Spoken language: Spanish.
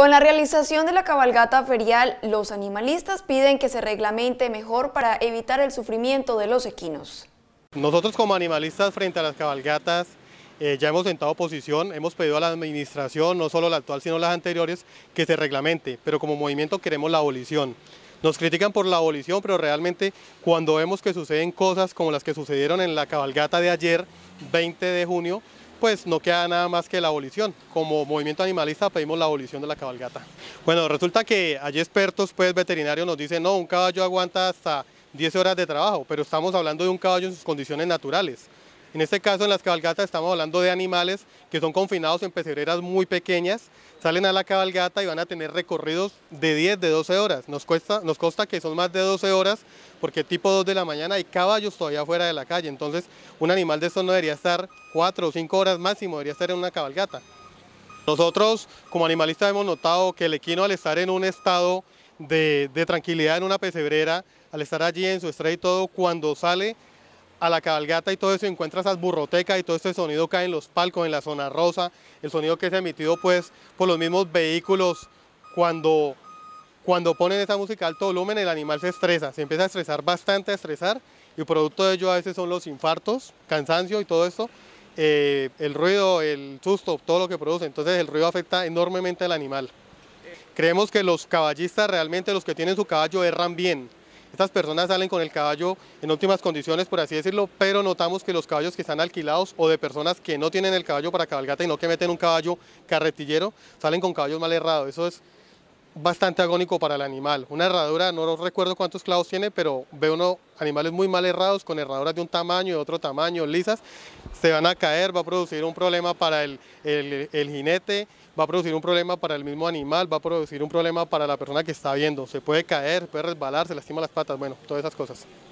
Con la realización de la cabalgata ferial, los animalistas piden que se reglamente mejor para evitar el sufrimiento de los equinos. Nosotros como animalistas frente a las cabalgatas eh, ya hemos sentado posición, hemos pedido a la administración, no solo la actual sino las anteriores, que se reglamente, pero como movimiento queremos la abolición. Nos critican por la abolición, pero realmente cuando vemos que suceden cosas como las que sucedieron en la cabalgata de ayer, 20 de junio, pues no queda nada más que la abolición. Como movimiento animalista pedimos la abolición de la cabalgata. Bueno, resulta que hay expertos pues, veterinarios nos dicen, no, un caballo aguanta hasta 10 horas de trabajo, pero estamos hablando de un caballo en sus condiciones naturales. En este caso, en las cabalgatas estamos hablando de animales que son confinados en pesebreras muy pequeñas, salen a la cabalgata y van a tener recorridos de 10, de 12 horas. Nos, cuesta, nos consta que son más de 12 horas porque tipo 2 de la mañana hay caballos todavía fuera de la calle, entonces un animal de estos no debería estar 4 o 5 horas máximo, debería estar en una cabalgata. Nosotros como animalistas hemos notado que el equino al estar en un estado de, tranquilidad en una pesebrera, al estar allí en su estrella y todo, cuando sale a la cabalgata y todo eso, encuentra esas burrotecas y todo este sonido cae en los palcos, en la zona rosa, el sonido que es emitido pues por los mismos vehículos cuando, cuando ponen esa música a alto volumen, el animal se estresa, se empieza a estresar bastante, a estresar, y producto de ello a veces son los infartos, cansancio y todo esto, eh, el ruido, el susto, todo lo que produce, entonces el ruido afecta enormemente al animal. Creemos que los caballistas realmente, los que tienen su caballo, erran bien, estas personas salen con el caballo en óptimas condiciones, por así decirlo, pero notamos que los caballos que están alquilados o de personas que no tienen el caballo para cabalgata y no que meten un caballo carretillero, salen con caballos mal errados. Eso es bastante agónico para el animal. Una herradura, no recuerdo cuántos clavos tiene, pero veo uno animales muy mal herrados, con herraduras de un tamaño y otro tamaño, lisas, se van a caer, va a producir un problema para el, el, jinete, va a producir un problema para el mismo animal, va a producir un problema para la persona que está viendo, se puede caer, puede resbalar, se lastima las patas, bueno, todas esas cosas.